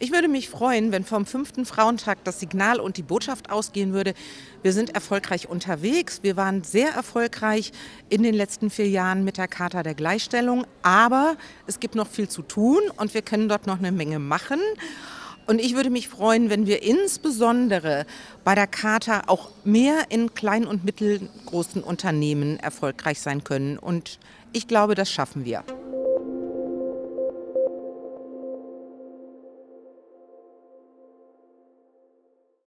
Ich würde mich freuen, wenn vom fünften Frauentag das Signal und die Botschaft ausgehen würde, wir sind erfolgreich unterwegs, wir waren sehr erfolgreich in den letzten vier Jahren mit der Charta der Gleichstellung, aber es gibt noch viel zu tun und wir können dort noch eine Menge machen. Und ich würde mich freuen, wenn wir insbesondere bei der Charta auch mehr in kleinen und mittelgroßen Unternehmen erfolgreich sein können. Und ich glaube, das schaffen wir.